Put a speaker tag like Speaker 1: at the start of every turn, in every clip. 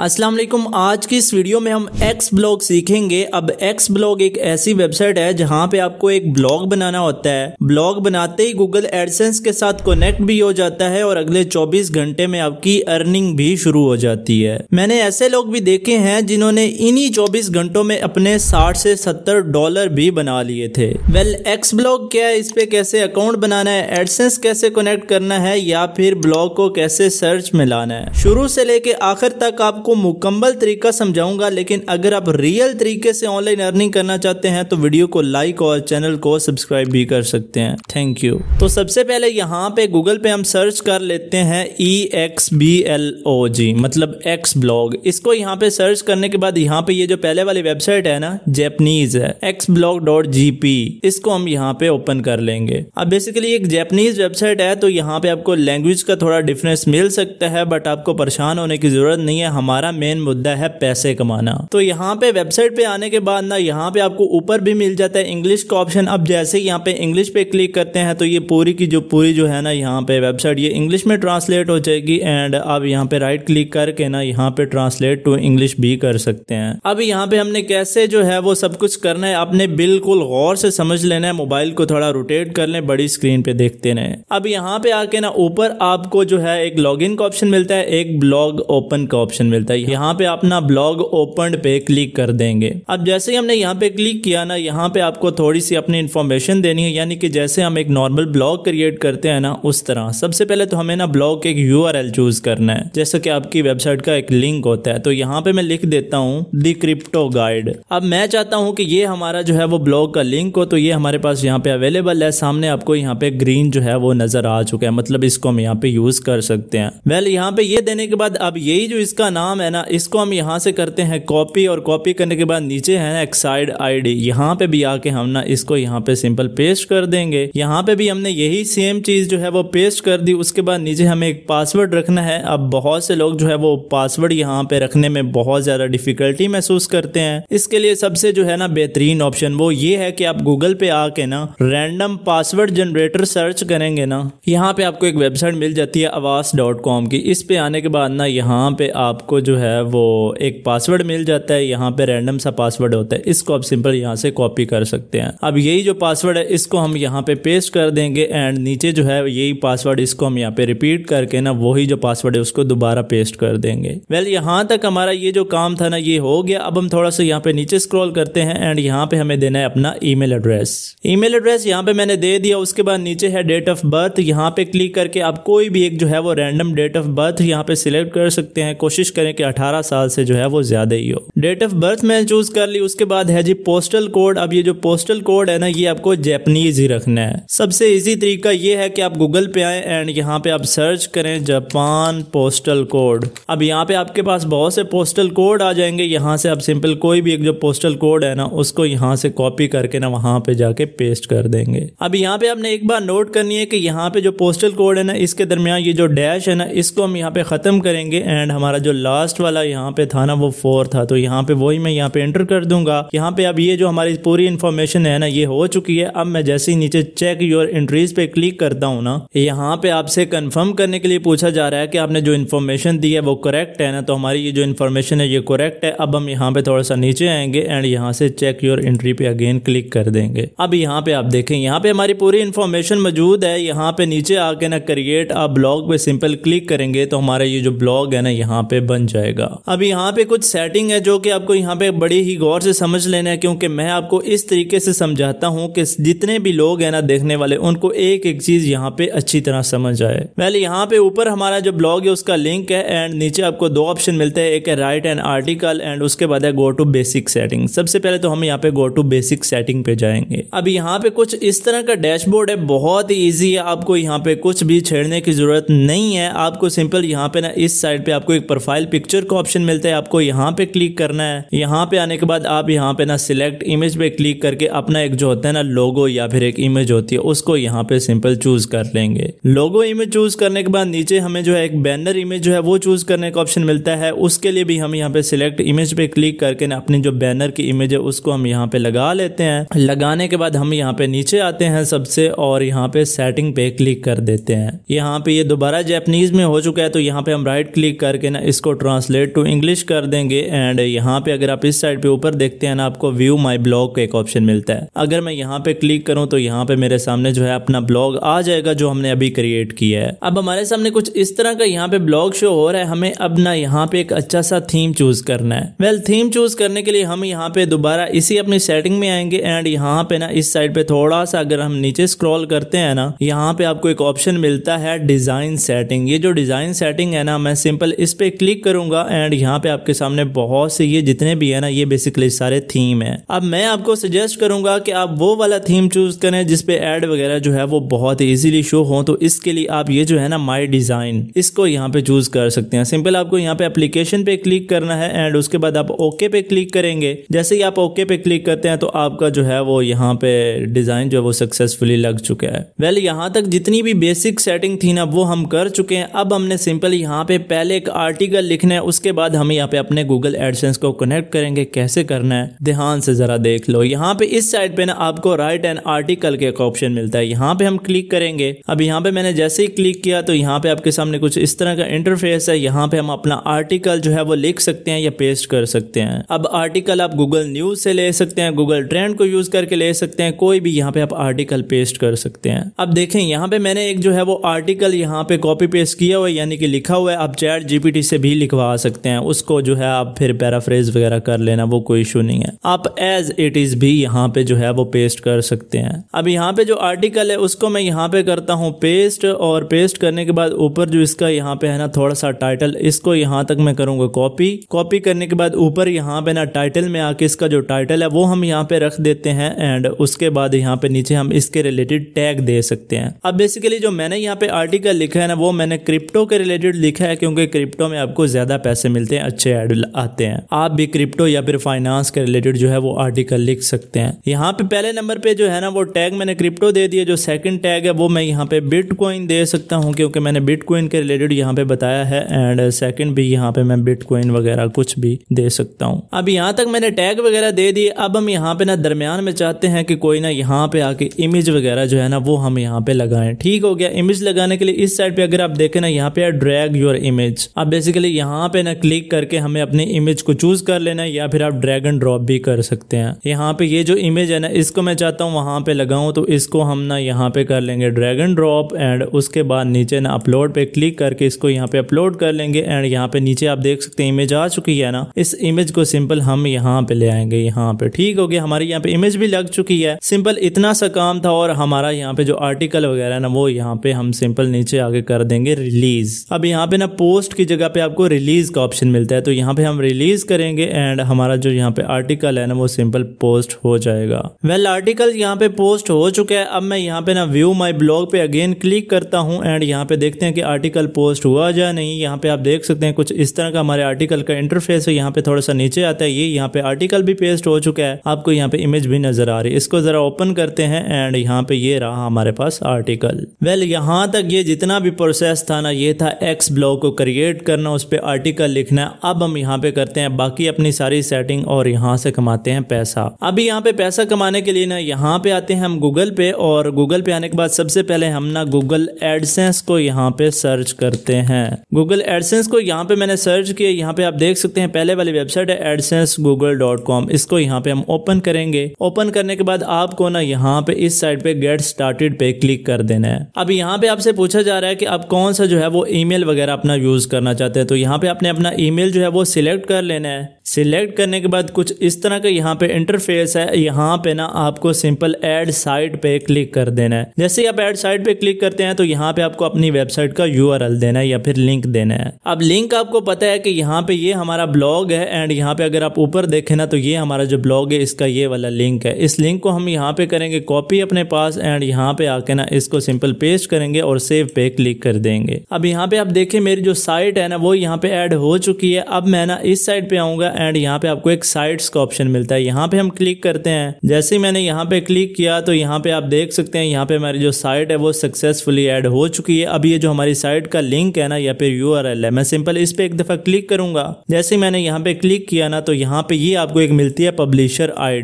Speaker 1: अस्सलाम वालेकुम आज की इस वीडियो में हम एक्स ब्लॉग सीखेंगे अब एक्स ब्लॉग एक ऐसी वेबसाइट है जहाँ पे आपको एक ब्लॉग बनाना होता है ब्लॉग बनाते ही गूगल एडसेंस के साथ कनेक्ट भी हो जाता है और अगले 24 घंटे में आपकी अर्निंग भी शुरू हो जाती है मैंने ऐसे लोग भी देखे हैं जिन्होंने इन्हीं चौबीस घंटों में अपने साठ से सत्तर डॉलर भी बना लिए थे वेल एक्स ब्लॉग क्या है इस पे कैसे अकाउंट बनाना है एडसेंस कैसे कनेक्ट करना है या फिर ब्लॉग को कैसे सर्च में लाना है शुरू से लेके आखिर तक आपको आपको मुकम्मल तरीका समझाऊंगा लेकिन अगर आप रियल तरीके से ऑनलाइन अर्निंग करना चाहते हैं तो वीडियो को लाइक और चैनल को सब्सक्राइब भी कर सकते हैं थैंक यू तो सबसे पहले यहाँ पे गूगल पे हम सर्च कर लेते हैं E X B L O G मतलब एक्स ब्लॉग इसको यहाँ पे सर्च करने के बाद यहाँ पे ये जो पहले वाली वेबसाइट है ना जैपनीज है X blog dot G P इसको हम यहाँ पे ओपन कर लेंगे अब बेसिकली एक जैपनीज वेबसाइट है तो यहाँ पे आपको लैंग्वेज का थोड़ा डिफरेंस मिल सकता है बट आपको परेशान होने की जरूरत नहीं है हमारे हमारा मेन मुद्दा है पैसे कमाना तो यहाँ पे वेबसाइट पे आने के बाद ना यहाँ पे आपको ऊपर भी मिल जाता है इंग्लिश का ऑप्शन अब जैसे यहाँ पे इंग्लिश पे क्लिक करते हैं तो ये पूरी की जो पूरी जो है ना यहाँ पे वेबसाइट ये इंग्लिश में ट्रांसलेट हो जाएगी एंड आप यहाँ पे राइट क्लिक करके ना यहाँ पे ट्रांसलेट टू इंग्लिश भी कर सकते हैं अब यहाँ पे हमने कैसे जो है वो सब कुछ करना है आपने बिल्कुल गौर से समझ लेना है मोबाइल को थोड़ा रोटेट कर ले बड़ी स्क्रीन पे देखते रहे अब यहाँ पे आके ना ऊपर आपको जो है एक लॉग का ऑप्शन मिलता है एक ब्लॉग ओपन का ऑप्शन मिलता है मिलता है यहाँ पे आप ब्लॉग ओपन पे क्लिक कर देंगे अब जैसे ही हमने यहाँ पे क्लिक किया ना यहाँ पे आपको थोड़ी सी अपनी इन्फॉर्मेशन देनी है यानी कि जैसे हम एक नॉर्मल ब्लॉग क्रिएट करते हैं ना उस तरह सबसे पहले तो हमें ना ब्लॉग एक यू चूज करना है जैसे कि आपकी वेबसाइट का एक लिंक होता है तो यहाँ पे मैं लिख देता हूँ दी क्रिप्टो गाइड अब मैं चाहता हूँ कि ये हमारा जो है वो ब्लॉग का लिंक हो तो ये हमारे पास यहाँ पे अवेलेबल है सामने आपको यहाँ पे ग्रीन जो है वो नजर आ चुका है मतलब इसको हम यहाँ पे यूज कर सकते हैं वेल यहाँ पे ये देने के बाद अब यही जो इसका नाम काम है ना इसको हम यहाँ से करते हैं कॉपी और कॉपी करने के बाद नीचे है ना एक्साइड आई डी यहाँ पे भी आके हम ना इसको यहाँ पे सिंपल पेस्ट कर देंगे यहाँ पे भी हमने यही सेम चीज जो है वो पेस्ट कर दी उसके बाद नीचे हमें एक पासवर्ड रखना है अब बहुत से लोग जो है वो पासवर्ड यहाँ पे रखने में बहुत ज्यादा डिफिकल्टी महसूस करते हैं इसके लिए सबसे जो है ना बेहतरीन ऑप्शन वो ये है कि आप गूगल पे आके ना रैंडम पासवर्ड जनरेटर सर्च करेंगे ना यहाँ पे आपको एक वेबसाइट मिल जाती है आवास डॉट कॉम की इस पे आने के बाद ना यहाँ पे आपको जो है वो एक पासवर्ड मिल जाता है यहाँ पे रैंडम सा पासवर्ड होता है इसको आप सिंपल यहाँ से कॉपी कर सकते हैं अब यही जो पासवर्ड है इसको हम यहाँ पे पेस्ट कर देंगे एंड नीचे जो है यही पासवर्ड इसको हम यहाँ पे रिपीट करके ना वही जो पासवर्ड है उसको दोबारा पेस्ट कर देंगे वेल well, यहाँ तक हमारा ये जो काम था ना ये हो गया अब हम थोड़ा सा यहाँ पे नीचे स्क्रॉल करते हैं एंड यहाँ पे हमें देना है अपना ई एड्रेस ई एड्रेस यहाँ पे मैंने दे दिया उसके बाद नीचे है डेट ऑफ बर्थ यहाँ पे क्लिक करके आप कोई भी एक जो है वो रैंडम डेट ऑफ बर्थ यहाँ पे सिलेक्ट कर सकते हैं कोशिश करें करें कि 18 साल से जो है वो ज्यादा ही हो डेट ऑफ बर्थ मैंने चूज कर ली उसके बाद है जी पोस्टल कोड अब ये जो पोस्टल कोड है ना ये आपको जैपनीज ही रखना है सबसे इजी तरीका ये है कि आप गूगल पे आए एंड यहाँ पे आप सर्च करें जापान पोस्टल कोड अब यहाँ पे आपके पास बहुत से पोस्टल कोड आ जाएंगे यहाँ से आप सिंपल कोई भी एक जो पोस्टल कोड है ना उसको यहाँ से कॉपी करके ना वहां पे जाके पेस्ट कर देंगे अब यहाँ पे आपने एक बार नोट करनी है कि यहाँ पे जो पोस्टल कोड है ना इसके दरमियान ये जो डैश है ना इसको हम यहाँ पे खत्म करेंगे एंड हमारा जो लास्ट लास्ट वाला यहाँ पे था ना वो फोर था तो यहाँ पे वही मैं यहाँ पे एंटर कर दूंगा यहाँ पे अब ये जो हमारी पूरी इन्फॉर्मेशन है ना ये हो चुकी है अब मैं जैसे ही नीचे चेक योर एंट्रीज पे क्लिक करता हूँ ना यहाँ पे आपसे कन्फर्म करने के लिए पूछा जा रहा है कि आपने जो इन्फॉर्मेशन दी है वो करेक्ट है ना तो हमारी ये जो इन्फॉर्मेशन है ये करेक्ट है अब हम यहाँ पे थोड़ा सा नीचे आएंगे एंड यहाँ से चेक योर एंट्री पे अगेन क्लिक कर देंगे अब यहाँ पे आप देखें यहाँ पे हमारी पूरी इन्फॉर्मेशन मौजूद है यहाँ पे नीचे आके ना क्रिएट आप ब्लॉग पे सिंपल क्लिक करेंगे तो हमारा ये जो ब्लॉग है ना यहाँ पे बन जाएगा अब यहाँ पे कुछ सेटिंग है जो कि आपको यहाँ पे बड़े ही गौर से समझ लेना है क्योंकि मैं आपको इस तरीके से समझाता हूँ कि जितने भी लोग हैं ना देखने वाले उनको एक एक चीज यहाँ पे अच्छी तरह समझ आए वेल यहाँ पे ऊपर हमारा जो ब्लॉग है उसका लिंक है एंड नीचे आपको दो ऑप्शन मिलते हैं एक है राइट एंड आर्टिकल एंड उसके बाद है गो टू बेसिक सेटिंग सबसे पहले तो हम यहाँ पे गो टू बेसिक सेटिंग पे जाएंगे अब यहाँ पे कुछ इस तरह का डैशबोर्ड है बहुत ही ईजी है आपको यहाँ पे कुछ भी छेड़ने की जरूरत नहीं है आपको सिंपल यहाँ पे ना इस साइड पे आपको एक प्रोफाइल पिक पिक्चर का ऑप्शन मिलता है आपको यहाँ पे क्लिक करना है यहाँ पे आने के बाद आप यहाँ पे ना सिलेक्ट इमेज पे क्लिक करके अपना एक जो होता है ना लोगो या फिर एक इमेज होती है उसको यहाँ पे सिंपल चूज कर लेंगे लोगो इमेज चूज करने के बाद नीचे हमें जो है एक बैनर इमेज जो है वो चूज करने का ऑप्शन मिलता है उसके लिए भी हम यहाँ पे सिलेक्ट इमेज पे क्लिक करके ना अपनी जो बैनर की इमेज है उसको हम यहाँ पे लगा लेते हैं लगाने के बाद हम यहाँ पे नीचे आते हैं सबसे और यहाँ पे सेटिंग पे क्लिक कर देते हैं यहाँ पे ये दोबारा जैपनीज में हो चुका है तो यहाँ पे हम राइट क्लिक करके ना इसको ट्रांसलेट टू इंग्लिश कर देंगे एंड यहाँ पे अगर आप इस साइड पे ऊपर देखते हैं ना आपको व्यू माई ब्लॉग का एक ऑप्शन मिलता है अगर मैं यहाँ पे क्लिक करूँ तो यहाँ पे मेरे सामने जो है अपना ब्लॉग आ जाएगा जो हमने अभी क्रिएट किया है अब हमारे सामने कुछ इस तरह का यहाँ पे ब्लॉग शो हो रहा है हमें अब ना यहाँ पे एक अच्छा सा थीम चूज करना है वेल थीम चूज करने के लिए हम यहाँ पे दोबारा इसी अपनी सेटिंग में आएंगे एंड यहाँ पे ना इस साइड पे थोड़ा सा अगर हम नीचे स्क्रॉल करते हैं ना यहाँ पे आपको एक ऑप्शन मिलता है डिजाइन सेटिंग ये जो डिजाइन सेटिंग है ना मैं सिंपल इस पे क्लिक करूँ करूंगा एंड यहाँ पे आपके सामने बहुत से ये जितने भी है ना ये बेसिकली सारे थीम है अब मैं आपको सजेस्ट करूंगा कि आप वो वाला थीम चूज करें जिसपे एड वगैरह जो है वो बहुत इजीली शो हो तो इसके लिए आप ये जो है ना माई डिजाइन इसको यहाँ पे चूज कर सकते हैं सिंपल आपको यहाँ पे एप्लीकेशन पे क्लिक करना है एंड उसके बाद आप ओके पे क्लिक करेंगे जैसे ही आप ओके पे क्लिक करते हैं तो आपका जो है वो यहाँ पे डिजाइन जो है वो सक्सेसफुली लग चुका है वेल well, यहाँ तक जितनी भी बेसिक सेटिंग थी ना वो हम कर चुके हैं अब हमने सिंपल यहाँ पे पहले एक आर्टिकल लिखने लिखना है उसके बाद हम यहाँ पे अपने गूगल एडसेंस को कनेक्ट करेंगे कैसे करना है ध्यान से ज़रा देख लो यहाँ पे इस साइड पे ना आपको राइट एंड आर्टिकल के एक ऑप्शन मिलता है यहाँ पे हम क्लिक करेंगे अब यहाँ पे मैंने जैसे ही क्लिक किया तो यहाँ पे आपके सामने कुछ इस तरह का इंटरफेस है यहाँ पे हम अपना आर्टिकल जो है वो लिख सकते हैं या पेस्ट कर सकते हैं अब आर्टिकल आप गूगल न्यूज से ले सकते हैं गूगल ट्रेंड को यूज करके ले सकते हैं कोई भी यहाँ पे आप आर्टिकल पेस्ट कर सकते हैं अब देखें यहाँ पे मैंने एक जो है वो आर्टिकल यहाँ पे कॉपी पेस्ट किया हुआ यानी कि लिखा हुआ है आप चैट जीपीटी से भी लिखवा लिखवा सकते हैं उसको जो है आप फिर पैराफ्रेज वगैरह कर लेना वो कोई इशू नहीं है आप एज इट इज भी यहाँ पे जो है वो पेस्ट कर सकते हैं अब यहाँ पे जो आर्टिकल है उसको मैं यहाँ पे करता हूँ पेस्ट और पेस्ट करने के बाद ऊपर जो इसका यहाँ पे है ना थोड़ा सा टाइटल इसको यहाँ तक मैं करूंगा कॉपी कॉपी करने के बाद ऊपर यहाँ पे ना टाइटल में आके इसका जो टाइटल है वो हम यहाँ पे रख देते हैं एंड उसके बाद यहाँ पे नीचे हम इसके रिलेटेड टैग दे सकते हैं अब बेसिकली जो मैंने यहाँ पे आर्टिकल लिखा है ना वो मैंने क्रिप्टो के रिलेटेड लिखा है क्योंकि क्रिप्टो में आपको ज़्यादा पैसे मिलते हैं अच्छे एड आते हैं आप भी क्रिप्टो या फिर फाइनेंस के रिलेटेड जो है वो आर्टिकल लिख सकते हैं यहाँ पे पहले नंबर पे जो है ना वो टैग मैंने क्रिप्टो दे दिया जो सेकंड टैग है वो मैं यहाँ पे बिटकॉइन दे सकता हूँ क्योंकि मैंने बिटकॉइन के रिलेटेड यहाँ पे बताया है एंड सेकंड भी यहाँ पे मैं बिटकॉइन वगैरह कुछ भी दे सकता हूँ अब यहाँ तक मैंने टैग वगैरह दे दिए अब हम यहाँ पे ना दरमियान में चाहते हैं कि कोई ना यहाँ पे आके इमेज वगैरह जो है ना वो हम यहाँ पे लगाए ठीक हो गया इमेज लगाने के लिए इस साइड पे अगर आप देखें ना यहाँ पे ड्रैग योर इमेज अब बेसिकली यहाँ यहाँ पे ना क्लिक करके हमें अपनी इमेज को चूज कर लेना है या फिर आप ड्रैग एंड ड्रॉप भी कर सकते हैं यहाँ पे ये जो इमेज है ना इसको मैं चाहता हूँ वहां पे लगाऊ तो इसको हम ना यहाँ पे कर लेंगे ड्रैग एंड ड्रॉप एंड उसके बाद नीचे ना अपलोड पे क्लिक करके इसको यहाँ पे अपलोड कर लेंगे एंड यहाँ पे नीचे आप देख सकते हैं इमेज आ चुकी है ना इस इमेज को सिंपल हम यहाँ पे ले आएंगे यहाँ पे ठीक हो गया हमारे यहाँ पे इमेज भी लग चुकी है सिंपल इतना सा काम था और हमारा यहाँ पे जो आर्टिकल वगैरह ना वो यहाँ पे हम सिंपल नीचे आगे कर देंगे रिलीज अब यहाँ पे ना पोस्ट की जगह पे आपको रिलीज़ का ऑप्शन मिलता है तो यहाँ पे हम रिलीज़ करेंगे एंड हमारा जो यहाँ पे आर्टिकल है ना वो सिंपल पोस्ट हो जाएगा वेल well, आर्टिकल यहाँ पे पोस्ट हो चुका है अब मैं यहाँ पे ना व्यू माई ब्लॉग पे अगेन क्लिक करता हूँ एंड यहाँ पे देखते हैं कि आर्टिकल पोस्ट हुआ या नहीं यहाँ पे आप देख सकते हैं कुछ इस तरह का हमारे आर्टिकल का इंटरफेस है यहाँ पे थोड़ा सा नीचे आता है ये यहाँ पे आर्टिकल भी पेस्ट हो चुका है आपको यहाँ पे इमेज भी नजर आ रही है इसको जरा ओपन करते हैं एंड यहाँ पे ये रहा हमारे पास आर्टिकल वेल यहाँ तक ये जितना भी प्रोसेस था ना ये था एक्स ब्लॉग को क्रिएट करना उस पर आर्टिकल लिखना है अब हम यहाँ पे करते हैं बाकी अपनी सारी सेटिंग और यहाँ से कमाते हैं पैसा अभी यहाँ पे पैसा कमाने के लिए ना यहाँ पे आते हैं हम गूगल पे और गूगल पे आने के बाद सबसे पहले हम ना गूगल एडसेंस को यहाँ पे सर्च करते हैं गूगल एडसेंस को यहाँ पे मैंने सर्च किया यहाँ पे आप देख सकते हैं पहले वाली वेबसाइट है एडसेंस गूगल डॉट कॉम इसको यहाँ पे हम ओपन करेंगे ओपन करने के बाद आपको ना यहाँ पे इस साइड पे गेट स्टार्टेड पे क्लिक कर देना है अब यहाँ पे आपसे पूछा जा रहा है कि आप कौन सा जो है वो ईमेल वगैरह अपना यूज करना चाहते हैं तो यहाँ यहाँ पे आपने अपना ईमेल जो है वो सिलेक्ट कर लेना है सिलेक्ट करने के बाद कुछ इस तरह का यहाँ पे इंटरफेस है यहाँ पे ना आपको सिंपल एड साइट पे क्लिक कर देना है जैसे आप एड साइट पे क्लिक करते हैं तो यहाँ पे आपको अपनी वेबसाइट का यू देना है या फिर लिंक देना है अब लिंक आपको पता है कि यहाँ पे ये हमारा ब्लॉग है एंड यहाँ पे अगर आप ऊपर देखें ना तो ये हमारा जो ब्लॉग है इसका ये वाला लिंक है इस लिंक को हम यहाँ पे करेंगे कॉपी अपने पास एंड यहाँ पे आके ना इसको सिंपल पेस्ट करेंगे और सेव पे क्लिक कर देंगे अब यहाँ पे आप देखें मेरी जो साइट है ना वो यहाँ पे एड हो चुकी है अब मैं ना इस साइड पे आऊंगा एंड यहाँ पे आपको एक साइट्स का ऑप्शन मिलता है यहाँ पे हम क्लिक करते हैं जैसे ही मैंने यहाँ पे क्लिक किया तो यहाँ पे आप देख सकते हैं यहाँ पे हमारी जो साइट है वो सक्सेसफुली ऐड हो चुकी है अब ये जो हमारी साइट का लिंक है ना या फिर यू है मैं सिंपल इस पे एक दफा क्लिक करूंगा जैसे मैंने यहाँ पे क्लिक किया ना तो यहाँ पे ये आपको एक मिलती है पब्लिशर आई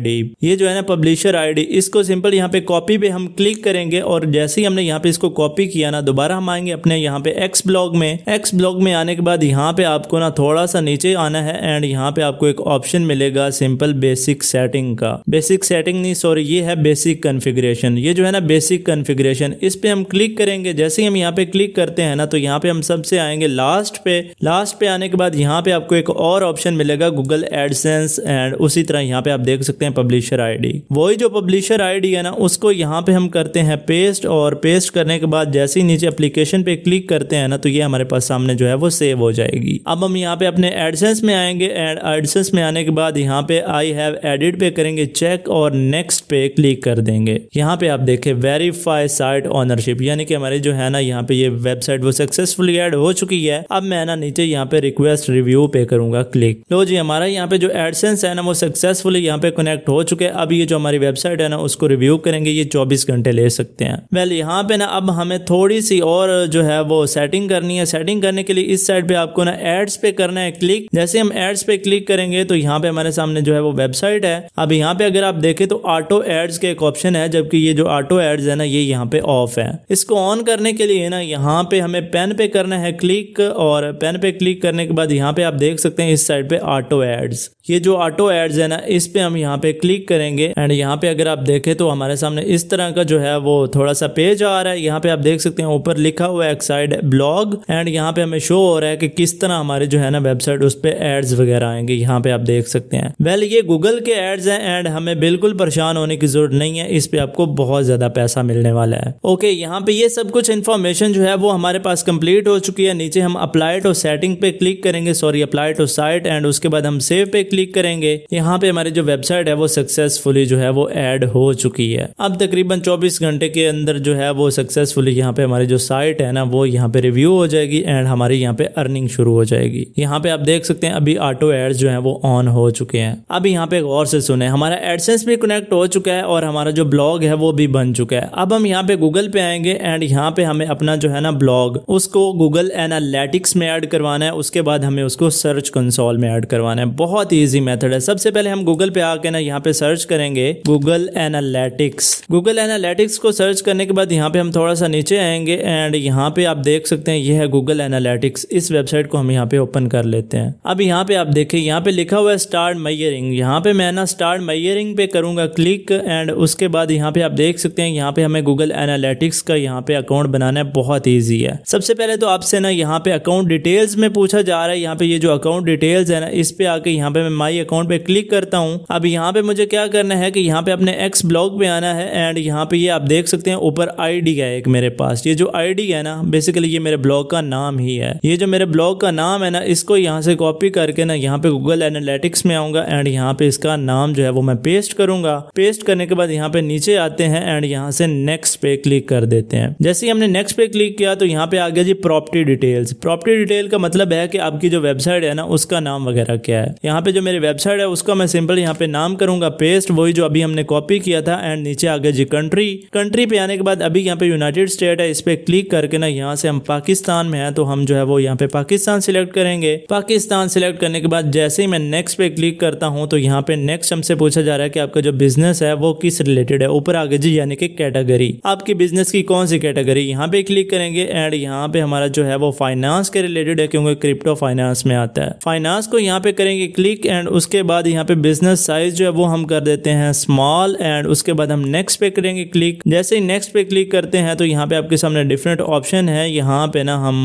Speaker 1: ये जो है ना पब्लिशर आई इसको सिंपल यहाँ पे कॉपी पे हम क्लिक करेंगे और जैसे ही हमने यहाँ पे इसको कॉपी किया ना दोबारा हम आएंगे अपने यहाँ पे एक्स ब्लॉग में एक्स ब्लॉग में आने के बाद यहाँ पे आपको ना थोड़ा सा नीचे आना है एंड यहाँ पे आपको एक ऑप्शन मिलेगा सिंपल बेसिक सेटिंग का बेसिक सेटिंग नहीं सॉरी ये है बेसिक कन्फिग्रेशन ये जो है ना बेसिक कन्फिग्रेशन इस पे हम क्लिक करेंगे जैसे ही हम यहाँ पे क्लिक करते हैं ना तो यहाँ पे हम सबसे आएंगे लास्ट पे लास्ट पे आने के बाद यहाँ पे आपको एक और ऑप्शन मिलेगा गूगल एडसेंस एंड उसी तरह यहाँ पे आप देख सकते हैं पब्लिशर आईडी वही जो पब्लिशर आईडी है ना उसको यहाँ पे हम करते हैं पेस्ट और पेस्ट करने के बाद जैसे ही नीचे अप्लीकेशन पे क्लिक करते हैं ना तो ये हमारे पास सामने जो है वो सेव हो जाएगी अब हम यहाँ पे अपने एडसेंस में आएंगे एंड एडसेस में आने के बाद यहाँ पे आई हैव एडिट पे करेंगे चेक और नेक्स्ट पे क्लिक कर देंगे यहाँ पे आप देखें वेरीफाई साइट ऑनरशिप यानी कि हमारे जो है ना यहाँ पे ये वेबसाइट वो सक्सेसफुली एड हो चुकी है अब मैं ना नीचे यहाँ पे रिक्वेस्ट रिव्यू पे करूंगा क्लिक लो जी हमारा यहाँ पे जो एडसेंस है ना वो सक्सेसफुली यहाँ पे कनेक्ट हो चुके अब ये जो हमारी वेबसाइट है ना उसको रिव्यू करेंगे ये चौबीस घंटे ले सकते हैं वेल यहाँ पे ना अब हमें थोड़ी सी और जो है वो सेटिंग करनी है सेटिंग करने के लिए इस साइड पे आपको ना एड्स पे करना है क्लिक जैसे हम एड्स पे क्लिक क्लिक करेंगे तो यहाँ पे हमारे सामने जो है वो वेबसाइट है अब यहाँ पे अगर आप देखें तो ऑटो एड्स का एक ऑप्शन है जबकि ये जो ऑटो एड्स है ना ये यहाँ पे ऑफ है इसको ऑन करने के लिए ना यहाँ पे हमें पेन पे करना है क्लिक और पेन पे क्लिक करने के बाद यहाँ पे आप देख सकते हैं इस साइड पे ऑटो एड्स ये जो ऑटो एड्स है ना इस पे हम यहाँ पे क्लिक करेंगे एंड यहाँ पे अगर आप देखें तो हमारे सामने इस तरह का जो है वो थोड़ा सा पेज आ रहा है यहाँ पे आप देख सकते हैं ऊपर लिखा हुआ है एक साइड ब्लॉग एंड यहाँ पे हमें शो हो रहा है कि किस तरह हमारे जो है ना वेबसाइट उस पर एड्स वगैरह आएंगे यहाँ पे आप देख सकते हैं वेल ये गूगल के एड्स है एंड हमें बिल्कुल परेशान होने की जरूरत नहीं है इस पे आपको बहुत ज्यादा पैसा मिलने वाला है ओके यहाँ पे ये सब कुछ इन्फॉर्मेशन जो है वो हमारे पास कम्प्लीट हो चुकी है नीचे हम अप्लाई टू सेटिंग पे क्लिक करेंगे sorry apply to site and उसके बाद हम सेव पे क्लिक करेंगे यहाँ पे हमारी जो वेबसाइट है वो सक्सेसफुली जो है वो एड हो चुकी है अब तकरीबन 24 घंटे के अंदर जो है वो सक्सेसफुली यहाँ पे हमारी जो साइट है ना वो यहाँ पे रिव्यू हो जाएगी एंड हमारी यहाँ पे अर्निंग शुरू हो जाएगी यहाँ पे आप देख सकते हैं अभी ऑटो एड्स जो है वो ऑन हो चुके हैं अब यहाँ पे गौर से सुने हमारा एडसेंस भी कनेक्ट हो चुका है और हमारा जो ब्लॉग है वो भी बन चुका है अब हम यहाँ पे गूगल पे आएंगे एंड यहाँ पे हमें अपना जो है ना ब्लॉग उसको गूगल एनालिटिक्स में एड करवाना है उसके बाद हमें उसको सर्च कंसोल में एड करवाना है बहुत ही ईजी मेथड है सबसे पहले हम गूगल पे आके ना यहाँ पे सर्च करेंगे गूगल एनालिटिक्स गूगल एनालिटिक्स को सर्च करने के बाद यहाँ पे हम थोड़ा सा नीचे आएंगे एंड यहाँ पे आप देख सकते हैं ये है गूगल एनालिटिक्स इस वेबसाइट को हम यहाँ पे ओपन कर लेते हैं अब यहाँ पे आप देखें यहाँ पे लिखा हुआ है स्टार मैयरिंग यहाँ पे मैं ना स्टार मैयरिंग पे करूंगा क्लिक एंड उसके बाद यहाँ पे आप देख सकते हैं यहाँ पे हमें गूगल एनालिटिक्स का यहाँ पे अकाउंट बनाना है बहुत ईजी है सबसे पहले तो आपसे ना यहाँ पे अकाउंट डिटेल्स में पूछा जा रहा है यहाँ पे ये जो अकाउंट डिटेल्स है ना इस पे आके यहाँ पे मैं माई अकाउंट पे क्लिक करता हूँ अब यहाँ पे मुझे क्या करना है कि यहाँ पे अपने एक्स ब्लॉग पे आना है एंड यहाँ पे ये आप देख सकते हैं ऊपर आईडी है एक मेरे पास ये जो आईडी है ना बेसिकली ये मेरे ब्लॉग का नाम ही है ये जो मेरे ब्लॉग का नाम है ना इसको यहाँ से कॉपी करके ना यहाँ पे गूगल एनालिटिक्स में आऊंगा एंड यहाँ पे इसका नाम जो है वो मैं पेस्ट करूंगा पेस्ट करने के बाद यहाँ पे नीचे आते हैं एंड यहाँ से नेक्स्ट पे क्लिक कर देते हैं जैसे ही हमने नेक्स्ट पे क्लिक किया तो यहाँ पे आ गया जी प्रॉपर्टी डिटेल्स प्रॉपर्टी डिटेल का मतलब है कि आपकी जो वेबसाइट है ना उसका नाम वगैरह क्या है यहाँ पे जो मेरी वेबसाइट है उसका मैं सिंपल यहाँ पे नाम करूंगा पेस्ट वही जो अभी हमने कॉपी किया था एंड नीचे आगे जी कंट्री कंट्री पे आने के बाद अभी यहाँ पे यूनाइटेड स्टेट है इस पर क्लिक करके ना यहाँ से हम पाकिस्तान में है तो हम जो है वो यहाँ पे पाकिस्तान सिलेक्ट करेंगे पाकिस्तान सिलेक्ट करने के बाद जैसे ही मैं नेक्स्ट पे क्लिक करता हूँ तो यहाँ पे नेक्स्ट हमसे पूछा जा रहा है कि आपका जो बिजनेस है वो किस रिलेटेड है ऊपर आगे जी यानी कि कैटेगरी आपके बिजनेस की कौन सी कैटेगरी यहाँ पे क्लिक करेंगे एंड यहाँ पे हमारा जो है वो फाइनेंस के रिलेटेड है क्योंकि क्रिप्टो फाइनेंस में आता है फाइनेंस को यहाँ पे करेंगे क्लिक एंड उसके बाद यहाँ पे बिजनेस साइज जो है वो हम कर देते हैं स्मॉल एंड उसके बाद हम नेक्स्ट पे करेंगे क्लिक जैसे ही नेक्स्ट पे क्लिक करते हैं तो यहाँ पे आपके सामने डिफरेंट ऑप्शन है यहाँ पे ना हम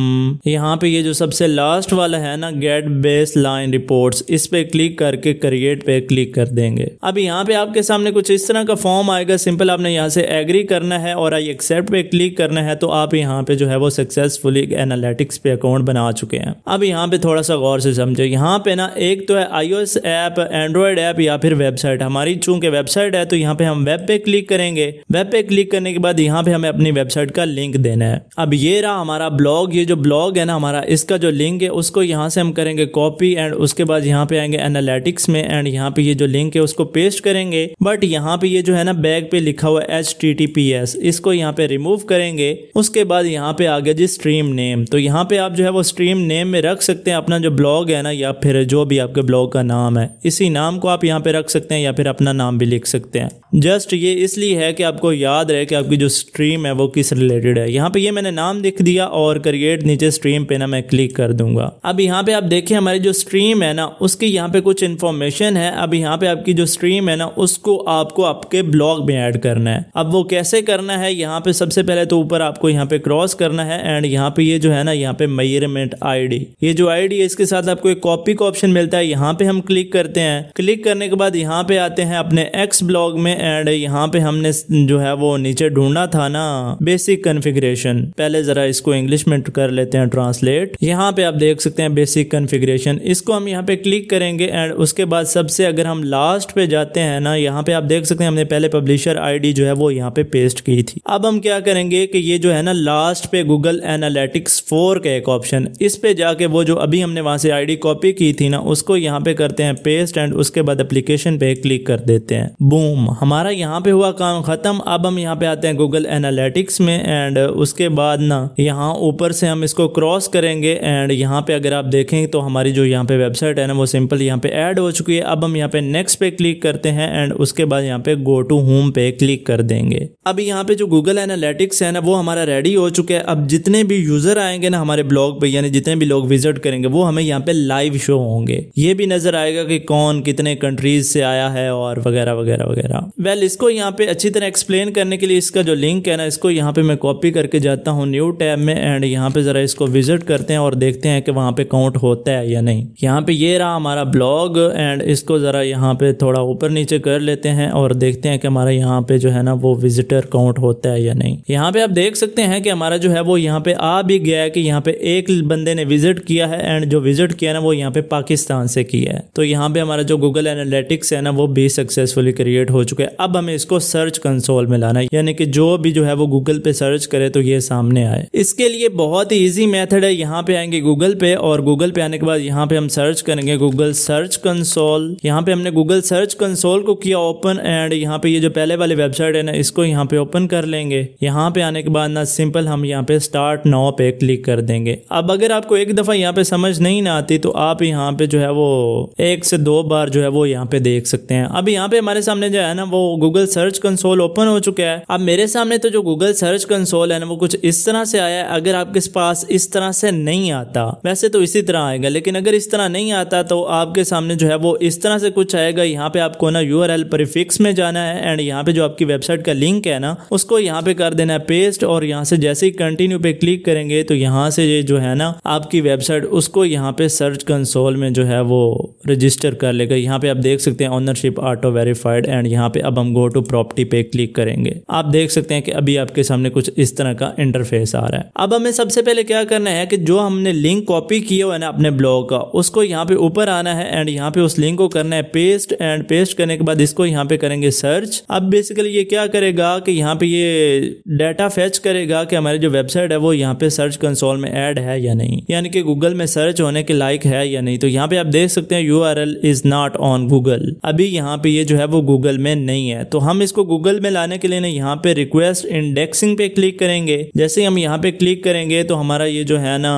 Speaker 1: यहाँ पे ये जो सबसे लास्ट वाला है ना गेट बेस लाइन रिपोर्ट इस पे क्लिक करके क्रिएट पे क्लिक कर देंगे अब यहाँ पे आपके सामने कुछ इस तरह का फॉर्म आएगा सिंपल आपने यहाँ से एग्री करना है और आई एक्सेप्ट पे क्लिक करना है तो आप यहाँ पे जो है वो सक्सेसफुली एनालिटिक्स पे अकाउंट बना चुके हैं अब यहाँ पे थोड़ा सा गौर से समझो यहाँ पे ना एक तो है I O iOS app Android app या फिर वेबसाइट हमारी चूंकि वेबसाइट है तो यहाँ पे हम वेब पे क्लिक करेंगे वेब पे क्लिक करने के बाद यहाँ पे हमें अपनी वेबसाइट का लिंक देना है अब ये रहा हमारा ब्लॉग ये जो ब्लॉग है ना हमारा इसका जो लिंक है उसको यहाँ से हम करेंगे कॉपी एंड उसके बाद यहाँ पे आएंगे एनालिटिक्स में एंड यहाँ पे ये जो लिंक है उसको पेस्ट करेंगे बट यहाँ पे ये जो है ना बैग पे लिखा हुआ एच इसको यहाँ पे रिमूव करेंगे उसके बाद यहाँ पे आ गया जी स्ट्रीम नेम तो यहाँ पे आप जो है वो स्ट्रीम नेम में रख सकते हैं अपना जो ब्लॉग है ना या फिर जो भी आपके ब्लॉग का का नाम है इसी नाम को आप यहाँ पे रख सकते हैं या फिर अपना नाम भी लिख सकते हैं जस्ट ये इसलिए है कि आपको याद रहे कि आपकी जो स्ट्रीम है वो किस रिलेटेड है यहाँ पे ये मैंने नाम लिख दिया और क्रिएट नीचे स्ट्रीम पे ना मैं क्लिक कर दूंगा अब यहाँ पे आप देखिए हमारी जो स्ट्रीम है ना उसकी यहाँ पे कुछ इन्फॉर्मेशन है अब यहाँ पे आपकी जो स्ट्रीम है ना उसको आपको आपके ब्लॉग में एड करना है अब वो कैसे करना है यहाँ पे सबसे पहले तो ऊपर आपको यहाँ पे क्रॉस करना है एंड यहाँ पे ये जो है ना यहाँ पे मयरमेंट आई ये जो आई है इसके साथ आपको एक कॉपी का ऑप्शन मिलता है यहाँ पे हम क्लिक करते हैं क्लिक करने के बाद यहाँ पे आते हैं अपने एक्स ब्लॉग में एंड यहाँ पे हमने जो है वो नीचे ढूंढना था ना बेसिक कन्फिग्रेशन पहले जरा इसको इंग्लिश में कर लेते हैं ट्रांसलेट यहाँ पे आप देख सकते हैं बेसिक कन्फिग्रेशन इसको हम यहाँ पे क्लिक करेंगे एंड उसके बाद सबसे अगर हम लास्ट पे जाते हैं ना यहाँ पे आप देख सकते हैं हमने पहले पब्लिशर आई जो है वो यहाँ पे पेस्ट की थी अब हम क्या करेंगे कि ये जो है ना लास्ट पे गूगल एनालिटिक्स फोर का एक ऑप्शन इस पे जाके वो जो अभी हमने वहां से आईडी कॉपी की थी ना उसको यहाँ पे करते हैं पेस्ट एंड उसके बाद एप्लीकेशन पे क्लिक कर देते हैं बूम हमारा यहाँ पे हुआ काम खत्म अब हम यहाँ पे आते हैं गूगल एनालिटिक्स में एंड उसके बाद ना यहाँ ऊपर से हम इसको क्रॉस करेंगे एंड यहाँ पे अगर आप देखें तो हमारी जो यहाँ पे वेबसाइट है ना वो सिंपल यहाँ पे एड हो चुकी है अब हम यहाँ पे नेक्स्ट पे क्लिक करते हैं एंड उसके बाद यहाँ पे गो टू होम पे क्लिक कर देंगे अब यहाँ पे जो गूगल एनालिटिक्स है ना वो हमारा रेडी हो चुका है अब जितने भी यूजर आएंगे ना हमारे ब्लॉग पे यानी जितने भी लोग विजिट करेंगे वो हमें यहाँ पे लाइव शो होंगे ये भी नजर नजर आएगा कि कौन कितने कंट्रीज से आया है और वगैरह वगैरह वगैरह वेल इसको यहाँ पे अच्छी तरह एक्सप्लेन करने के लिए इसका जो लिंक है ना इसको यहाँ पे मैं कॉपी करके जाता हूँ न्यू टैब में एंड यहाँ पे जरा इसको विजिट करते हैं और देखते हैं कि वहाँ पे काउंट होता है या नहीं यहाँ पे ये रहा हमारा ब्लॉग एंड इसको जरा यहाँ पे थोड़ा ऊपर नीचे कर लेते हैं और देखते हैं कि हमारा यहाँ पे जो है ना वो विजिटर काउंट होता है या नहीं यहाँ पे आप देख सकते हैं कि हमारा जो है वो यहाँ पे आ भी गया है कि यहाँ पे एक बंदे ने विजिट किया है एंड जो विजिट किया ना वो यहाँ पे पाकिस्तान से किया है हैं तो यहाँ पे हमारा जो गूगल एनालिटिक्स है ना वो भी सक्सेसफुली क्रिएट हो चुका है अब हमें इसको सर्च कंसोल में लाना है यानी कि जो भी जो है वो गूगल पे सर्च करे तो ये सामने आए इसके लिए बहुत ही ईजी मेथड है यहाँ पे आएंगे गूगल पे और गूगल पे आने के बाद यहाँ पे हम सर्च करेंगे गूगल सर्च कंसोल यहाँ पे हमने गूगल सर्च कंसोल को किया ओपन एंड यहाँ पे ये जो पहले वाली वेबसाइट है ना इसको यहाँ पे ओपन कर लेंगे यहाँ पे आने के बाद ना सिंपल हम यहाँ पे स्टार्ट नाउ पे क्लिक कर देंगे अब अगर आपको एक दफा यहाँ पे समझ नहीं ना आती तो आप यहाँ पे जो है वो एक से दो बार जो है वो यहाँ पे देख सकते हैं अब यहाँ पे हमारे सामने जो है ना वो गूगल सर्च कंसोल ओपन हो चुका है अब मेरे सामने तो जो गूगल सर्च कंसोल है ना वो कुछ इस तरह से आया है अगर आपके पास इस तरह से नहीं आता वैसे तो इसी तरह आएगा लेकिन अगर इस तरह नहीं आता तो आपके सामने जो है वो इस तरह से कुछ आएगा यहाँ पे आपको ना यू आर में जाना है एंड यहाँ पे जो आपकी वेबसाइट का लिंक है ना उसको यहाँ पे कर देना है पेस्ट और यहाँ से जैसे ही कंटिन्यू पे क्लिक करेंगे तो यहाँ से ये जो है ना आपकी वेबसाइट उसको यहाँ पे सर्च कंसोल में जो है वो रजिस्टर कर लेगा यहाँ पे आप देख सकते हैं ऑनरशिप ऑटो वेरीफाइड एंड यहाँ पे अब हम गो टू प्रॉपर्टी पे क्लिक करेंगे आप देख सकते हैं कि अभी आपके सामने कुछ इस तरह का इंटरफेस आ रहा है अब हमें सबसे पहले क्या करना है कि जो हमने लिंक कॉपी किया हुआ है ना अपने ब्लॉग का उसको यहाँ पे ऊपर आना है एंड यहाँ पे उस लिंक को करना है पेस्ट एंड पेस्ट करने के बाद इसको यहाँ पे करेंगे सर्च अब बेसिकली ये क्या करेगा कि यहाँ पे ये डाटा फेच करेगा कि हमारी जो वेबसाइट है वो यहाँ पे सर्च कंसोल में एड है या नहीं यानी कि गूगल में सर्च होने के लायक है या नहीं तो यहाँ पे आप देख सकते हैं U R L is not on Google अभी यहाँ पे ये जो है वो गूगल में नहीं है तो हम इसको गूगल में लाने के लिए यहाँ पे रिक्वेस्ट इंडेक्सिंग पे क्लिक करेंगे जैसे हम यहाँ पे क्लिक करेंगे तो हमारा ये जो है ना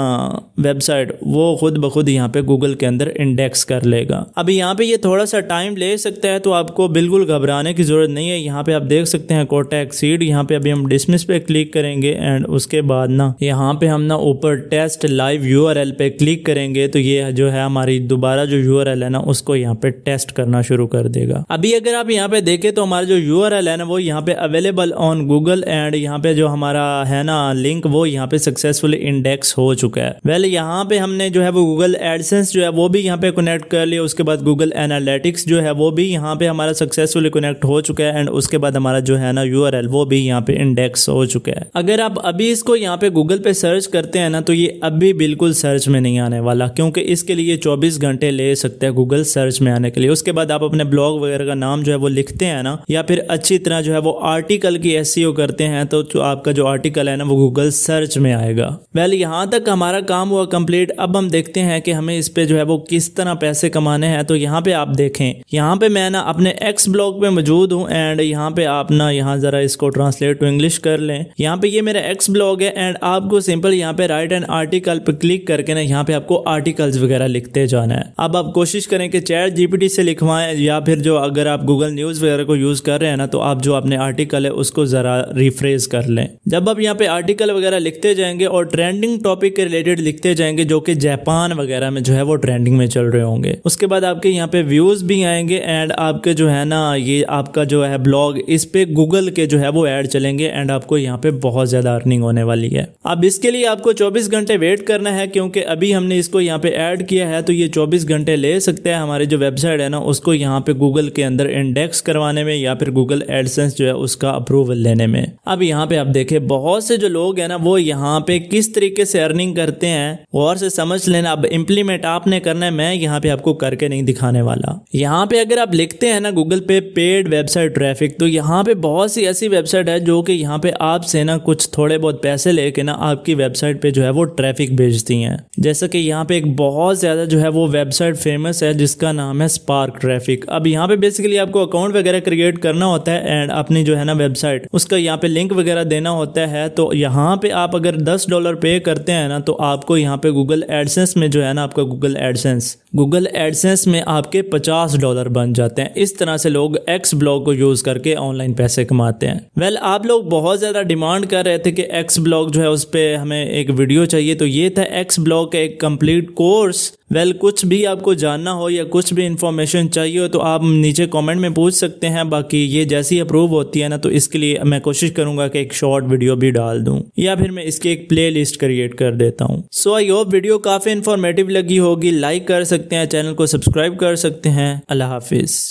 Speaker 1: वेबसाइट वो खुद ब खुद यहाँ पे गूगल के अंदर इंडेक्स कर लेगा अभी यहाँ पे ये थोड़ा सा टाइम ले सकता है तो आपको बिल्कुल घबराने की जरूरत नहीं है यहाँ पे आप देख सकते हैं कोटेक्ट सीड यहाँ पे अभी हम डिसमिस पे क्लिक करेंगे एंड उसके बाद ना यहाँ पे हम ना ऊपर टेस्ट लाइव यू पे क्लिक करेंगे तो ये जो है हमारी दोबारा जो यू यूआरएल है ना उसको यहाँ पे टेस्ट करना शुरू कर देगा अभी अगर आप यहाँ पे देखें तो हमारा जो यूआरएल है ना वो यहाँ पे अवेलेबल ऑन गूगल एंड यहाँ पे जो हमारा है ना लिंक वो यहाँ पे सक्सेसफुल इंडेक्स हो चुका है वेल यहाँ पे हमने जो है वो गूगल एडसेंस जो है वो भी यहाँ पे कनेक्ट कर लिया उसके बाद गूगल एनालिटिक्स जो है वो भी यहाँ पे हमारा सक्सेसफुल कनेक्ट हो चुका है एंड उसके बाद हमारा जो है ना यू वो भी यहाँ पे इंडेक्स हो चुका है अगर आप अभी इसको यहाँ पे गूगल पे सर्च करते हैं ना तो ये अभी बिल्कुल सर्च में नहीं आने वाला क्योंकि इसके लिए चौबीस घंटे ले सकते सकते हैं गूगल सर्च में आने के लिए उसके बाद आप अपने ब्लॉग वगैरह का नाम जो है वो लिखते हैं ना या फिर अच्छी तरह जो है वो आर्टिकल की एस e करते हैं तो जो आपका जो आर्टिकल है ना वो गूगल सर्च में आएगा वेल यहाँ तक हमारा काम हुआ कम्प्लीट अब हम देखते हैं कि हमें इस पे जो है वो किस तरह पैसे कमाने हैं तो यहाँ पे आप देखें यहाँ पे मैं ना अपने एक्स ब्लॉग पे मौजूद हूँ एंड यहाँ पे आप ना यहाँ जरा इसको ट्रांसलेट टू इंग्लिश कर लें यहाँ पे ये मेरा एक्स ब्लॉग है एंड आपको सिंपल यहाँ पे राइट एंड आर्टिकल पे क्लिक करके ना यहाँ पे आपको आर्टिकल्स वगैरह लिखते जाना है अब आपको कोशिश करें कि चैट जीपीटी से लिखवाएं या फिर जो अगर आप गूगल न्यूज़ वगैरह को यूज़ कर रहे हैं ना तो आप जो अपने आर्टिकल है उसको ज़रा रिफ्रेज कर लें जब आप यहाँ पे आर्टिकल वगैरह लिखते जाएंगे और ट्रेंडिंग टॉपिक के रिलेटेड लिखते जाएंगे जो कि जापान वगैरह में जो है वो ट्रेंडिंग में चल रहे होंगे उसके बाद आपके यहाँ पे व्यूज़ भी आएंगे एंड आपके जो है ना ये आपका जो है ब्लॉग इस पे गूगल के जो है वो एड चलेंगे एंड आपको यहाँ पे बहुत ज़्यादा अर्निंग होने वाली है अब इसके लिए आपको चौबीस घंटे वेट करना है क्योंकि अभी हमने इसको यहाँ पे ऐड किया है तो ये चौबीस घंटे ले ले सकते हैं हमारी जो वेबसाइट है ना उसको यहाँ पे गूगल के अंदर इंडेक्स करवाने में या फिर गूगल एडसेंस जो है उसका अप्रूवल लेने में अब यहाँ पे आप देखें बहुत से जो लोग हैं ना वो यहाँ पे किस तरीके से अर्निंग करते हैं और से समझ लेना अब इम्प्लीमेंट आपने करना है मैं यहाँ पे आपको करके नहीं दिखाने वाला यहाँ पे अगर आप लिखते हैं ना गूगल पे पेड वेबसाइट ट्रैफिक तो यहाँ पे बहुत सी ऐसी वेबसाइट है जो कि यहाँ पे आपसे ना कुछ थोड़े बहुत पैसे लेके ना आपकी वेबसाइट पे जो है वो ट्रैफिक भेजती हैं जैसे कि यहाँ पे एक बहुत ज्यादा जो है वो वेबसाइट फेमस फेमस है जिसका नाम है स्पार्क ट्रैफिक अब यहाँ पे बेसिकली आपको अकाउंट वगैरह क्रिएट करना होता है एंड अपनी जो है ना वेबसाइट उसका यहाँ पे लिंक वगैरह देना होता है तो यहाँ पे आप अगर दस डॉलर पे करते हैं ना तो आपको यहाँ पे गूगल एडसेंस में जो है ना आपका गूगल एडसेंस गूगल एडसेंस में आपके पचास डॉलर बन जाते हैं इस तरह से लोग एक्स ब्लॉग को यूज करके ऑनलाइन पैसे कमाते हैं वेल well, आप लोग बहुत ज्यादा डिमांड कर रहे थे कि एक्स ब्लॉग जो है उस पर हमें एक वीडियो चाहिए तो ये था एक्स ब्लॉग का एक कंप्लीट कोर्स वेल well, कुछ भी आपको जानना हो या कुछ भी इंफॉर्मेशन चाहिए हो तो आप नीचे कमेंट में पूछ सकते हैं बाकी ये जैसी अप्रूव होती है ना तो इसके लिए मैं कोशिश करूंगा कि एक शॉर्ट वीडियो भी डाल दूं या फिर मैं इसकी एक प्ले लिस्ट क्रिएट कर देता हूँ सो आई होप वीडियो काफ़ी इन्फॉर्मेटिव लगी होगी लाइक कर सकते हैं चैनल को सब्सक्राइब कर सकते हैं अल्लाह हाफिज़